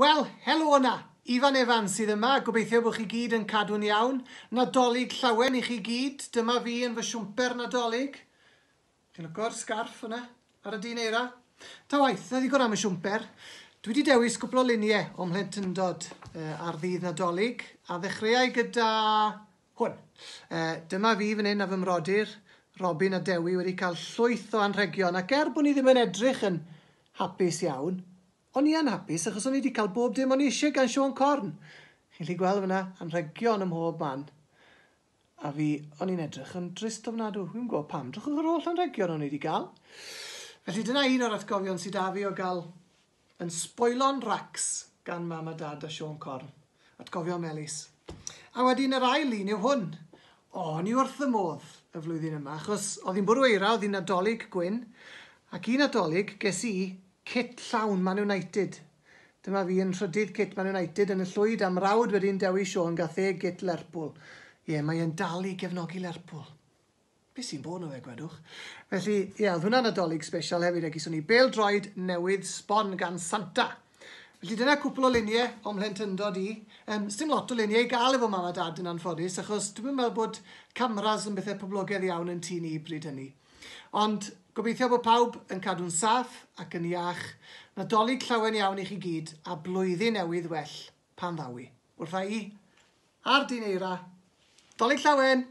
Wel, helo yna! Ifan Efan sydd yma, gobeithio bod chi gyd yn cadw'n iawn. Nadolig llawen i chi gyd, dyma fi yn fy siwmper nadolig. Chi'n ogor sgarff yna, ar y dyn eira? Ta waith, na ddigon am y siwmper. Dwi wedi dewis gwbl o luniau o mhlentyndod uh, ar ddydd nadolig, a ddechreuai gyda hwn. Uh, dyma fi fan hyn a fy mrodir, Robin a Dewi wedi cael llwyth o anrhegion, ac er bod ni ddim yn edrych yn hapus iawn, O'n i anhapus achos o'n i wedi cael bob dim o'n i eisiau gan Sean Corn. Chi'n lli gweld fyna anrhegion ym mhob man. A fi, o'n i'n edrych yn drist ofnadw. Wy'n gwybod pam, drwchwch ar ôl anrhegion o'n i wedi cael. Felly dyna un o'r atgofion sydd da fi o gael yn sboilon racs gan mam a dad a Sean Corn. Atgofio Melis. A wedyn yr ail un yw hwn. O, o'n i wrth y modd y flwyddyn yma, achos oedd hi'n bwrw eira, oedd hi'n adolyg gwyn, ac un adolyg ges i cit llawn Man United. Dyma fi yn rhydydd cit Man United yn y llwyd am rawd wedi'n dewi Sion gath e git Lerpwl. Ie, yeah, mae e'n i gefnogi Lerpwl. Be sy'n bod nhw e, gwedwch? Felly, ie, yeah, hwnna'n adolyg special hefyd, ac iswn ni bel droed newydd sbon gan Santa. Felly dyna cwpl o luniau o'm mhlen tyndod i. Um, Sdim lot o luniau i gael efo mam a dad yn anffodus, achos dwi'n meddwl bod cameras yn bethau poblogaidd iawn yn tŷ ni bryd hynny. Ond gobeithio bod pawb yn cadw'n saff ac yn iach. Nadolig llawen iawn i chi gyd a blwyddyn newydd well pan ddawi. Wrtha i, ar eira, dolig llawen!